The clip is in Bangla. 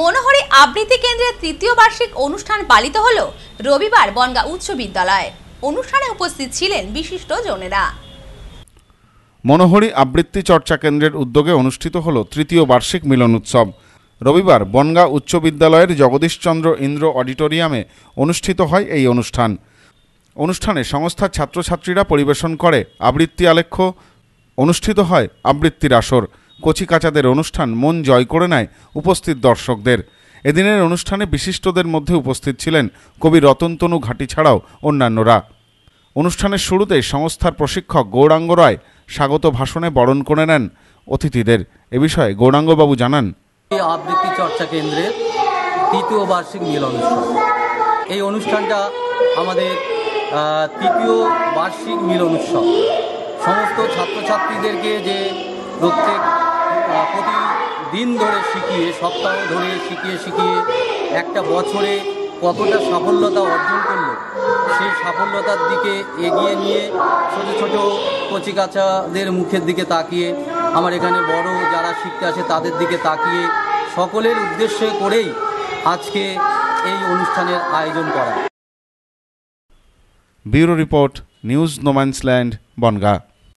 মনোহরি আবৃত্তি কেন্দ্রের তৃতীয় বার্ষিক অনুষ্ঠান পালিত হল রবিবার বনগা উচ্চ বিদ্যালয়ে অনুষ্ঠানে উপস্থিত ছিলেন বিশিষ্ট জনেরা মনোহরি আবৃত্তি চর্চা কেন্দ্রের উদ্যোগে অনুষ্ঠিত হল তৃতীয় বার্ষিক মিলন উৎসব রবিবার বনগা উচ্চ বিদ্যালয়ের জগদীশচন্দ্র ইন্দ্র অডিটোরিয়ামে অনুষ্ঠিত হয় এই অনুষ্ঠান অনুষ্ঠানে সংস্থার ছাত্রছাত্রীরা পরিবেশন করে আবৃত্তি আলেখ্য অনুষ্ঠিত হয় আবৃত্তির আসর কচিকাচাদের অনুষ্ঠান মন জয় করে নেয় উপস্থিত দর্শকদের এদিনের অনুষ্ঠানে বিশিষ্টদের মধ্যে উপস্থিত ছিলেন কবি রতনতনু ঘাটি ছাড়াও অন্যান্যরা অনুষ্ঠানের শুরুতে সংস্থার প্রশিক্ষক গৌরাঙ্গ রায় স্বাগত ভাষণে বরণ করে নেন অতিথিদের এ বিষয়ে গৌরাঙ্গবাবু জানান আবৃত্তি চর্চা কেন্দ্রের তৃতীয় বার্ষিক মিল অনুষ্ঠান এই অনুষ্ঠানটা আমাদের তৃতীয় বার্ষিক মিল অনুষ্ঠান সমস্ত ছাত্রছাত্রীদেরকে যে প্রত্যেক প্রতিদিন ধরে শিখিয়ে সপ্তাহ ধরে শিখিয়ে শিখিয়ে একটা বছরে কতটা সাফল্যতা অর্জন করল সেই সাফল্যতার দিকে এগিয়ে নিয়ে ছোটো ছোটো কচিকাচাদের মুখের দিকে তাকিয়ে আমার এখানে বড় যারা শিখতে আসে তাদের দিকে তাকিয়ে সকলের উদ্দেশ্যে করেই আজকে এই অনুষ্ঠানের আয়োজন করা bureau report news no man's land Bongaon